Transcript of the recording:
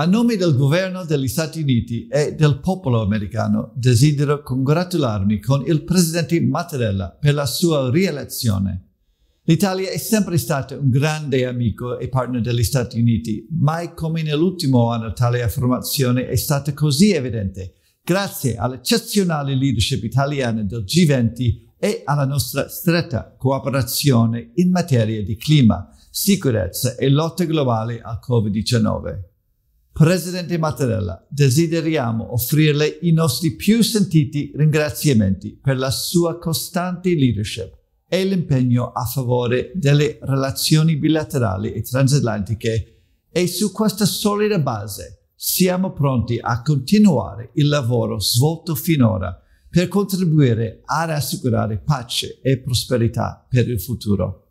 A nome del governo degli Stati Uniti e del popolo americano desidero congratularmi con il presidente Mattarella per la sua rielezione. L'Italia è sempre stata un grande amico e partner degli Stati Uniti, mai come nell'ultimo anno tale affermazione è stata così evidente, grazie all'eccezionale leadership italiana del G20 e alla nostra stretta cooperazione in materia di clima, sicurezza e lotta globale al Covid-19. Presidente Mattarella, desideriamo offrirle i nostri più sentiti ringraziamenti per la sua costante leadership e l'impegno a favore delle relazioni bilaterali e transatlantiche e su questa solida base siamo pronti a continuare il lavoro svolto finora per contribuire ad assicurare pace e prosperità per il futuro.